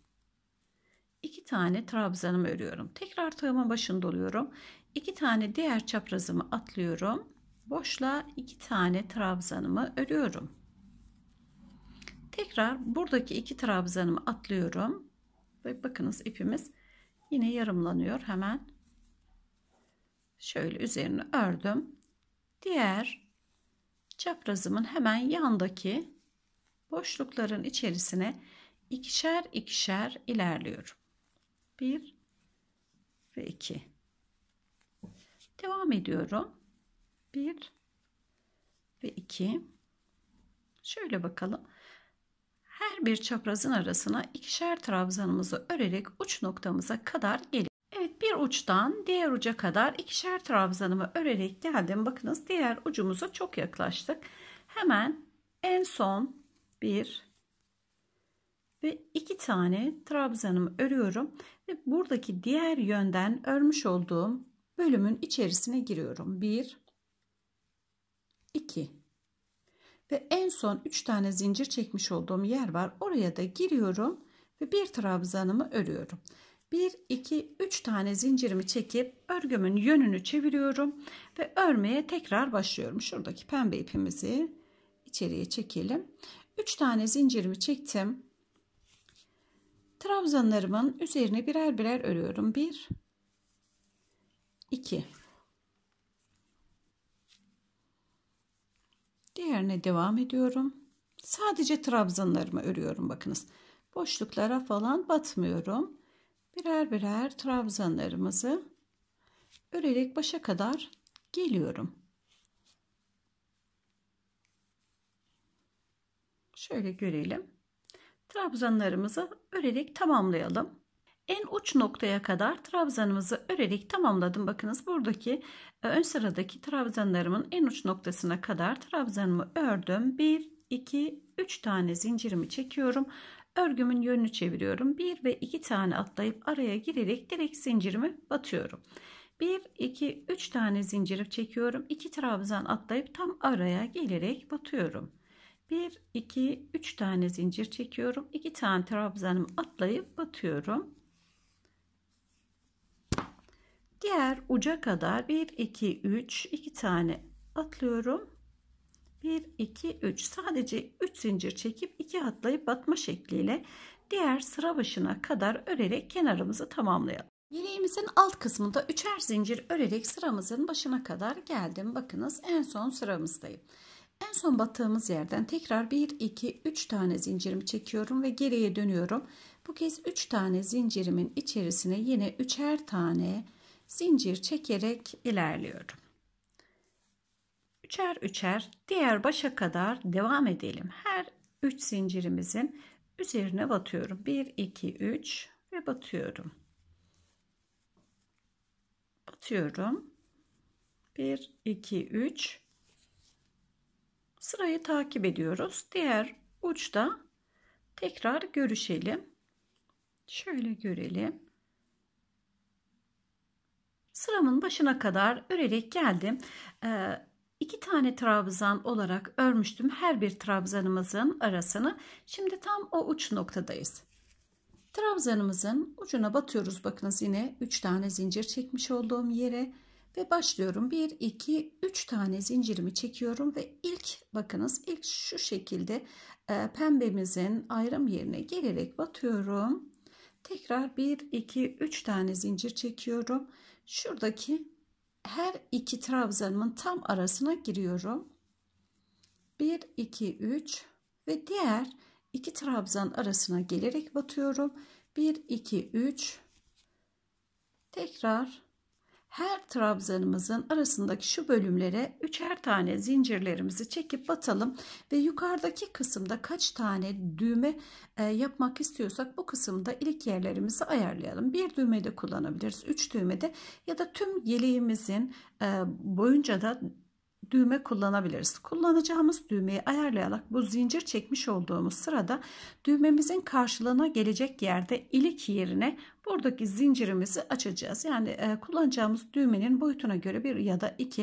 2 tane trabzanımı örüyorum. Tekrar tığımın başında oluyorum. 2 tane diğer çaprazımı atlıyorum. Boşluğa 2 tane trabzanımı örüyorum. Tekrar buradaki iki trabzanımı atlıyorum. Ve bakınız ipimiz yine yarımlanıyor. Hemen şöyle üzerine ördüm diğer çaprazımın hemen yandaki boşlukların içerisine ikişer ikişer ilerliyorum. 1 ve 2. Devam ediyorum. 1 ve 2. Şöyle bakalım. Her bir çaprazın arasına ikişer trabzanımızı örerek uç noktamıza kadar geliyoruz. Evet bir uçtan diğer uca kadar ikişer trabzanımı örerek geldim. Bakınız diğer ucumuza çok yaklaştık. Hemen en son bir ve iki tane trabzanımı örüyorum. Ve buradaki diğer yönden örmüş olduğum bölümün içerisine giriyorum. Bir, iki ve en son üç tane zincir çekmiş olduğum yer var. Oraya da giriyorum ve bir trabzanımı örüyorum. 1, 2, 3 tane zincirimi çekip örgümün yönünü çeviriyorum ve örmeye tekrar başlıyorum. Şuradaki pembe ipimizi içeriye çekelim. 3 tane zincirimi çektim. Trabzanlarımın üzerine birer birer örüyorum. 1, 2. Diğerine devam ediyorum. Sadece trabzanlarımı örüyorum bakınız. Boşluklara falan batmıyorum birer birer trabzanlarımızı örerek başa kadar geliyorum. Şöyle görelim. Trabzanlarımızı örerek tamamlayalım. En uç noktaya kadar trabzanımızı örerek tamamladım. Bakınız buradaki e, ön sıradaki trabzanlarımın en uç noktasına kadar trabzanımı ördüm. 1, 2, 3 tane zincirimi çekiyorum örgümün yönünü çeviriyorum. 1 ve 2 tane atlayıp araya girerek direkt zincirimi batıyorum. 1, 2, 3 tane zinciri çekiyorum. 2 trabzan atlayıp tam araya gelerek batıyorum. 1, 2, 3 tane zincir çekiyorum. 2 tane trabzanımı atlayıp batıyorum. Diğer uca kadar 1, 2, 3, 2 tane atlıyorum. 1 2 3 sadece 3 zincir çekip 2 atlayıp batma şekliyle diğer sıra başına kadar örerek kenarımızı tamamlayalım. Yeleğimizin alt kısmında üçer zincir örerek sıramızın başına kadar geldim. Bakınız en son sıramızdayım. En son battığımız yerden tekrar 1 2 3 tane zincirimi çekiyorum ve geriye dönüyorum. Bu kez 3 tane zincirimin içerisine yine üçer tane zincir çekerek ilerliyorum üçer üçer diğer başa kadar devam edelim. Her 3 zincirimizin üzerine batıyorum. 1 2 3 ve batıyorum. Batıyorum. 1 2 3 Sırayı takip ediyoruz. Diğer uçta tekrar görüşelim. Şöyle görelim. Sıramın başına kadar örerek geldim. Ee, İki tane trabzan olarak örmüştüm her bir trabzanımızın arasını. Şimdi tam o uç noktadayız. Trabzanımızın ucuna batıyoruz. Bakınız yine 3 tane zincir çekmiş olduğum yere ve başlıyorum. 1 2 3 tane zincirimi çekiyorum ve ilk bakınız ilk şu şekilde e, pembemizin ayrım yerine gelerek batıyorum. Tekrar 1 2 3 tane zincir çekiyorum. Şuradaki her iki trabzanımın tam arasına giriyorum. 1, 2, 3 ve diğer iki trabzan arasına gelerek batıyorum. 1, 2, 3 tekrar her trabzanımızın arasındaki şu bölümlere üçer tane zincirlerimizi çekip batalım ve yukarıdaki kısımda kaç tane düğme e, yapmak istiyorsak bu kısımda ilik yerlerimizi ayarlayalım. Bir düğme de kullanabiliriz. Üç düğme de ya da tüm yeleğimizin e, boyunca da düğme kullanabiliriz. Kullanacağımız düğmeyi ayarlayarak bu zincir çekmiş olduğumuz sırada düğmemizin karşılığına gelecek yerde ilik yerine buradaki zincirimizi açacağız. Yani e, kullanacağımız düğmenin boyutuna göre bir ya da iki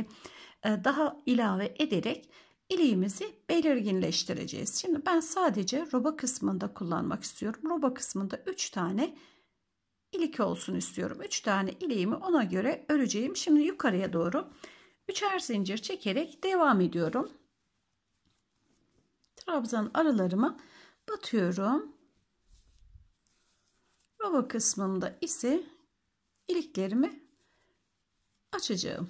e, daha ilave ederek iliğimizi belirginleştireceğiz. Şimdi ben sadece roba kısmında kullanmak istiyorum. Roba kısmında 3 tane ilik olsun istiyorum. 3 tane iliğimi ona göre öreceğim. Şimdi yukarıya doğru Üçer zincir çekerek devam ediyorum. Trabzan aralarıma batıyorum. Rova kısmında ise iliklerimi açacağım.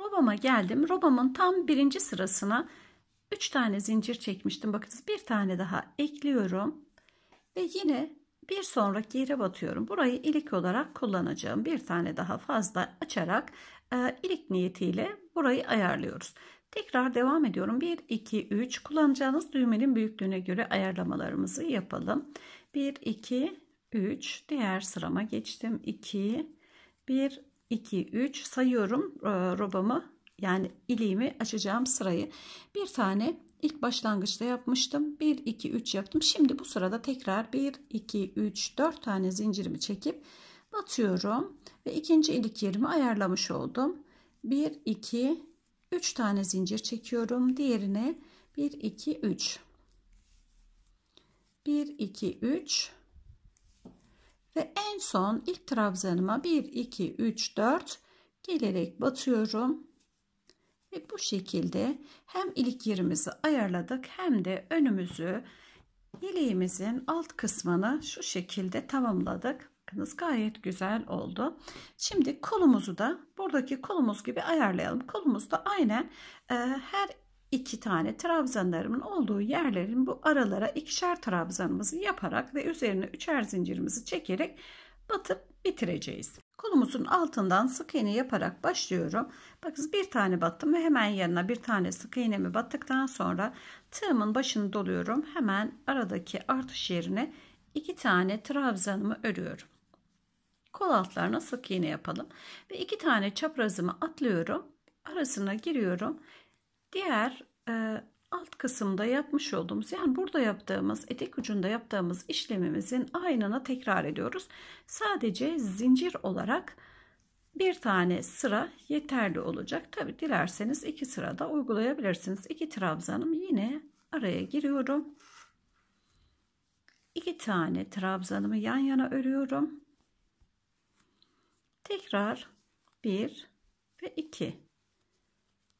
Robama geldim. Robamın tam birinci sırasına 3 tane zincir çekmiştim. Bakınız bir tane daha ekliyorum. Ve yine bir sonraki yere batıyorum. Burayı ilik olarak kullanacağım. Bir tane daha fazla açarak e, ilik niyetiyle burayı ayarlıyoruz. Tekrar devam ediyorum. 1, 2, 3 kullanacağınız düğmenin büyüklüğüne göre ayarlamalarımızı yapalım. 1, 2, 3 diğer sırama geçtim. 2, 1, 2, 3 sayıyorum e, robamı yani iliğimi açacağım sırayı. Bir tane İlk başlangıçta yapmıştım. 1, 2, 3 yaptım. Şimdi bu sırada tekrar 1, 2, 3, 4 tane zincirimi çekip batıyorum. Ve ikinci ilik yerimi ayarlamış oldum. 1, 2, 3 tane zincir çekiyorum. Diğerine 1, 2, 3. 1, 2, 3. Ve en son ilk trabzanıma 1, 2, 3, 4 gelerek batıyorum ve bu şekilde hem ilik yerimizi ayarladık hem de önümüzü yeleğimizin alt kısmını şu şekilde tamamladık. Bakınız gayet güzel oldu. Şimdi kolumuzu da buradaki kolumuz gibi ayarlayalım. Kolumuz da aynen e, her iki tane trabzanlarımın olduğu yerlerin bu aralara ikişer trabzanımızı yaparak ve üzerine üçer zincirimizi çekerek batıp bitireceğiz. Kolumuzun altından sık iğne yaparak başlıyorum. Bakın bir tane battım ve hemen yanına bir tane sık iğnemi battıktan sonra tığımın başını doluyorum. Hemen aradaki artış yerine iki tane trabzanımı örüyorum. Kol altlarına sık iğne yapalım ve iki tane çaprazımı atlıyorum. Arasına giriyorum. Diğer e, alt kısımda yapmış olduğumuz yani burada yaptığımız etek ucunda yaptığımız işlemimizin aynını tekrar ediyoruz. Sadece zincir olarak bir tane sıra yeterli olacak. Tabi dilerseniz iki sırada uygulayabilirsiniz. İki trabzanım yine araya giriyorum. İki tane trabzanımı yan yana örüyorum. Tekrar bir ve iki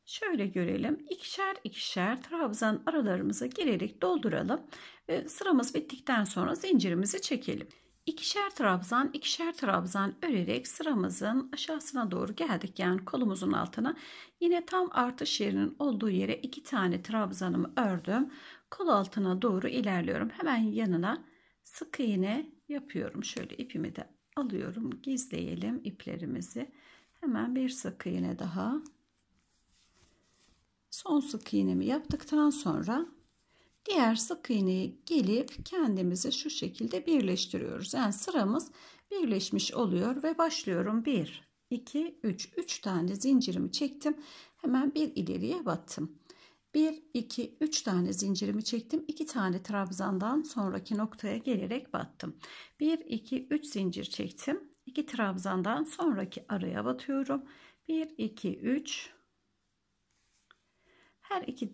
Şöyle görelim. İkişer ikişer trabzan aralarımıza girerek dolduralım. Ve ee, sıramız bittikten sonra zincirimizi çekelim. İkişer trabzan, ikişer trabzan örerek sıramızın aşağısına doğru geldik. Yani kolumuzun altına yine tam artış yerinin olduğu yere iki tane trabzanımı ördüm. Kol altına doğru ilerliyorum. Hemen yanına sık iğne yapıyorum. Şöyle ipimi de alıyorum. Gizleyelim iplerimizi. Hemen bir sık iğne daha Son sık iğnemi yaptıktan sonra diğer sık iğneye gelip kendimizi şu şekilde birleştiriyoruz. Yani sıramız birleşmiş oluyor ve başlıyorum. 1, 2, 3. 3 tane zincirimi çektim. Hemen bir ileriye battım. 1, 2, 3 tane zincirimi çektim. 2 tane trabzandan sonraki noktaya gelerek battım. 1, 2, 3 zincir çektim. 2 trabzandan sonraki araya batıyorum. 1, 2, 3, her iki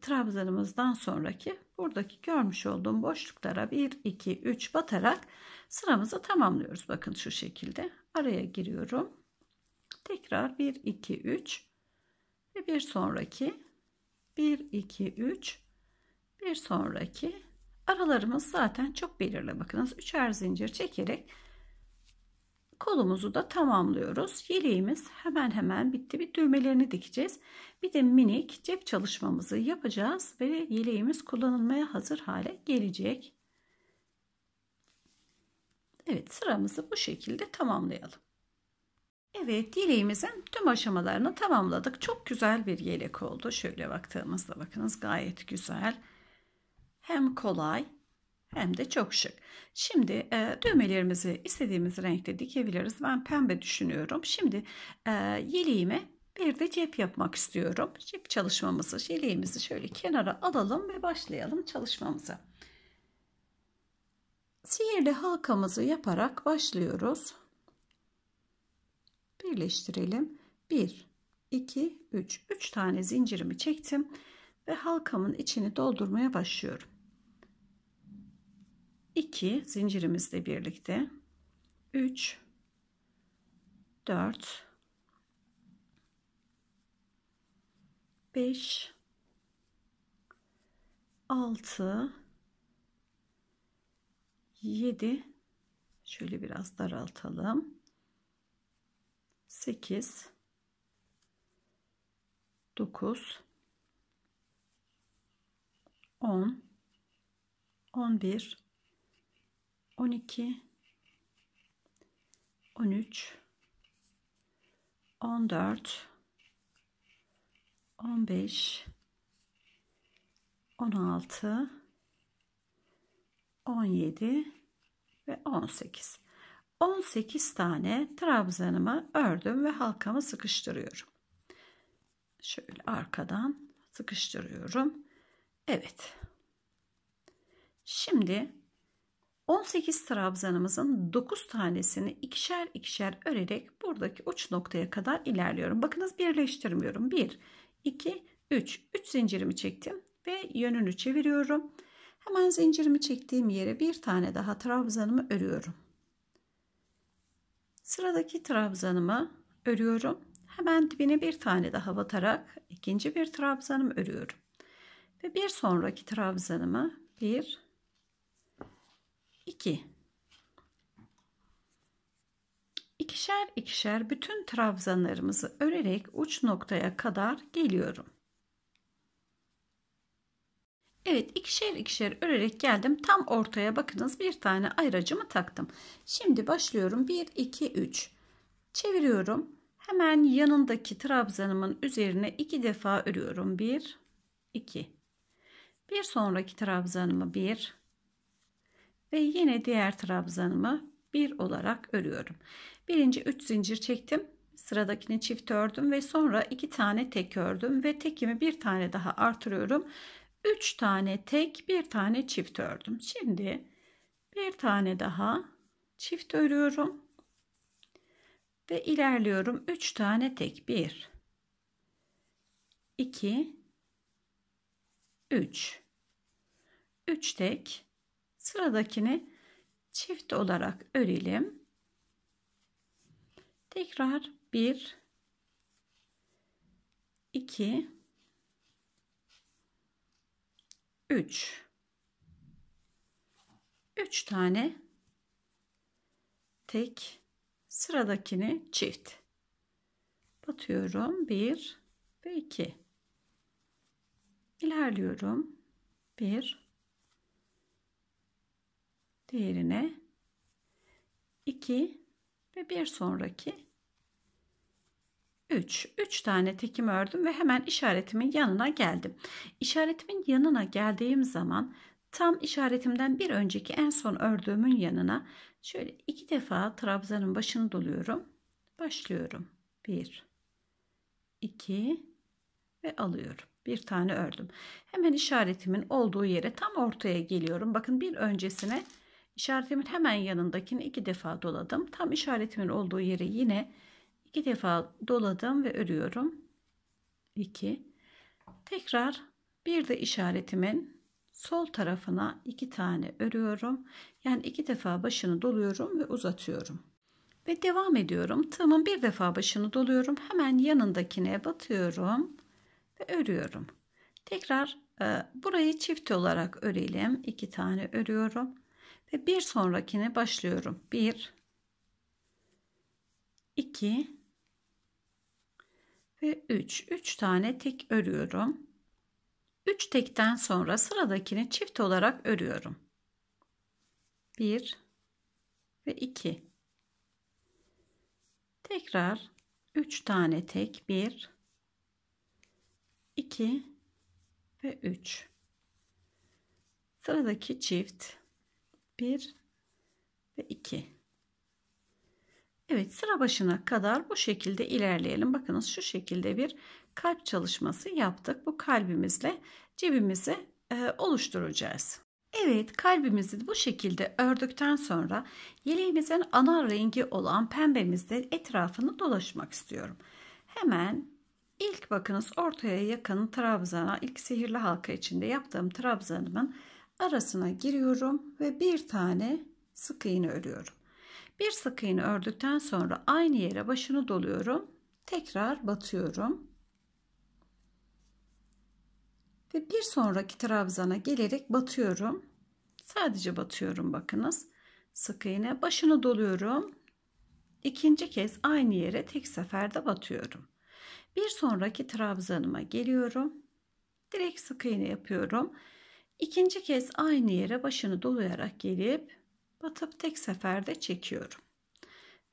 trabzanımızdan sonraki buradaki görmüş olduğum boşluklara 1 2 3 batarak sıramızı tamamlıyoruz bakın şu şekilde araya giriyorum tekrar 1 2 3 ve bir sonraki 1 2 3 bir sonraki aralarımız zaten çok belirli bakınız üçer zincir çekerek Kolumuzu da tamamlıyoruz. Yeleğimiz hemen hemen bitti. Bir düğmelerini dikeceğiz. Bir de minik cep çalışmamızı yapacağız ve yeleğimiz kullanılmaya hazır hale gelecek. Evet sıramızı bu şekilde tamamlayalım. Evet yeleğimizin tüm aşamalarını tamamladık. Çok güzel bir yelek oldu. Şöyle baktığımızda bakınız gayet güzel. Hem kolay hem de çok şık. Şimdi e, düğmelerimizi istediğimiz renkte dikebiliriz. Ben pembe düşünüyorum. Şimdi e, yeleğime bir de cep yapmak istiyorum. Cep çalışmamızı, yeleğimizi şöyle kenara alalım ve başlayalım çalışmamıza. Sihirli halkamızı yaparak başlıyoruz. Birleştirelim. 1, 2, 3. 3 tane zincirimi çektim ve halkamın içini doldurmaya başlıyorum. 2 zincirimizle birlikte 3 4 5 6 7 şöyle biraz daraltalım 8 9 10 11 12 13 14 15 16 17 ve 18 18 tane trabzanımı ördüm ve halkamı sıkıştırıyorum şöyle arkadan sıkıştırıyorum Evet şimdi 18 trabzanımızın 9 tanesini ikişer ikişer örerek buradaki uç noktaya kadar ilerliyorum. Bakınız birleştirmiyorum. 1, 2, 3. 3 zincirimi çektim ve yönünü çeviriyorum. Hemen zincirimi çektiğim yere bir tane daha trabzanımı örüyorum. Sıradaki trabzanımı örüyorum. Hemen dibine bir tane daha batarak ikinci bir trabzanımı örüyorum. Ve bir sonraki trabzanımı 1, 2. İkişer ikişer bütün trabzanlarımızı örerek uç noktaya kadar geliyorum. Evet ikişer ikişer örerek geldim. Tam ortaya bakınız bir tane ayracımı taktım. Şimdi başlıyorum. 1, 2, 3. Çeviriyorum. Hemen yanındaki trabzanımın üzerine iki defa örüyorum. 1, 2. Bir sonraki trabzanımı 1, ve yine diğer trabzanımı bir olarak örüyorum. Birinci 3 zincir çektim. Sıradakini çift ördüm ve sonra iki tane tek ördüm ve tekimi bir tane daha artırıyorum. 3 tane tek, bir tane çift ördüm. Şimdi bir tane daha çift örüyorum. Ve ilerliyorum. 3 tane tek. 1 2 3 3 tek Sıradakini çift olarak örelim. Tekrar 1 2 3 3 tane tek sıradakini çift batıyorum 1 ve 2 ilerliyorum 1 diğerine 2 ve bir sonraki 3. 3 tane tekim ördüm ve hemen işaretimin yanına geldim. İşaretimin yanına geldiğim zaman tam işaretimden bir önceki en son ördüğümün yanına şöyle iki defa trabzanın başını doluyorum. Başlıyorum. 1 2 ve alıyorum. Bir tane ördüm. Hemen işaretimin olduğu yere tam ortaya geliyorum. Bakın bir öncesine İşaretimin hemen yanındakini iki defa doladım. Tam işaretimin olduğu yere yine iki defa doladım ve örüyorum. 2. Tekrar bir de işaretimin sol tarafına iki tane örüyorum. Yani iki defa başını doluyorum ve uzatıyorum. Ve devam ediyorum. Tığımın bir defa başını doluyorum. Hemen yanındakine batıyorum ve örüyorum. Tekrar e, burayı çift olarak örelim. İki tane örüyorum ve bir sonrakine başlıyorum. 1 2 ve 3. 3 tane tek örüyorum. 3 tekten sonra sıradakini çift olarak örüyorum. 1 ve 2. Tekrar 3 tane tek 1 2 ve 3. Sıradaki çift 1 ve 2. Evet sıra başına kadar bu şekilde ilerleyelim. Bakınız şu şekilde bir kalp çalışması yaptık. Bu kalbimizle cebimizi e, oluşturacağız. Evet kalbimizi bu şekilde ördükten sonra yeleğimizin ana rengi olan pembemizde etrafını dolaşmak istiyorum. Hemen ilk bakınız ortaya yakın trabzana ilk sihirli halka içinde yaptığım trabzanımın arasına giriyorum ve bir tane sık iğne örüyorum. Bir sık iğne ördükten sonra aynı yere başını doluyorum. Tekrar batıyorum. Ve bir sonraki trabzana gelerek batıyorum. Sadece batıyorum bakınız. Sık iğne başını doluyorum. İkinci kez aynı yere tek seferde batıyorum. Bir sonraki trabzanıma geliyorum. Direkt sık iğne yapıyorum İkinci kez aynı yere başını dolayarak gelip batıp tek seferde çekiyorum.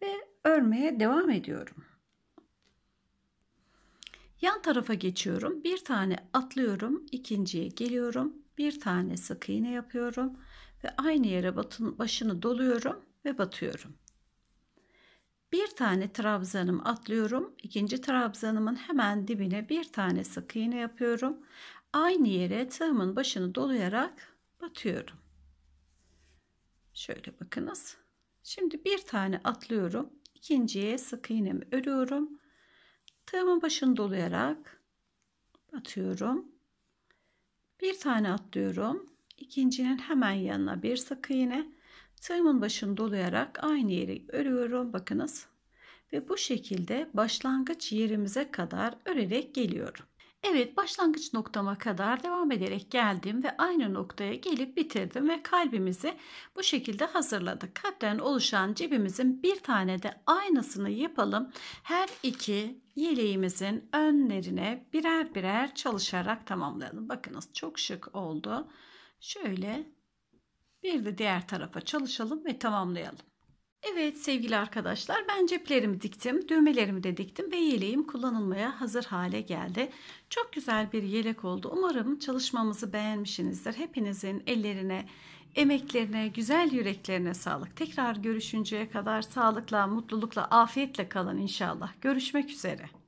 Ve örmeye devam ediyorum. Yan tarafa geçiyorum. Bir tane atlıyorum. ikinciye geliyorum. Bir tane sık iğne yapıyorum. Ve aynı yere batın, başını doluyorum ve batıyorum. Bir tane trabzanım atlıyorum. ikinci trabzanımın hemen dibine bir tane sık iğne yapıyorum aynı yere tığımın başını dolayarak batıyorum. Şöyle bakınız. Şimdi bir tane atlıyorum. ikinciye sık iğnemi örüyorum. Tığımın başını dolayarak batıyorum. Bir tane atlıyorum. İkincinin hemen yanına bir sık iğne. Tığımın başını dolayarak aynı yeri örüyorum. Bakınız. Ve bu şekilde başlangıç yerimize kadar örerek geliyorum. Evet, başlangıç noktama kadar devam ederek geldim ve aynı noktaya gelip bitirdim ve kalbimizi bu şekilde hazırladık. Kalpten oluşan cebimizin bir tane de aynasını yapalım. Her iki yeleğimizin önlerine birer birer çalışarak tamamlayalım. Bakınız çok şık oldu. Şöyle bir de diğer tarafa çalışalım ve tamamlayalım. Evet sevgili arkadaşlar ben ceplerimi diktim, düğmelerimi de diktim ve yeleğim kullanılmaya hazır hale geldi. Çok güzel bir yelek oldu. Umarım çalışmamızı beğenmişsinizdir. Hepinizin ellerine, emeklerine, güzel yüreklerine sağlık. Tekrar görüşünceye kadar sağlıkla, mutlulukla, afiyetle kalın inşallah. Görüşmek üzere.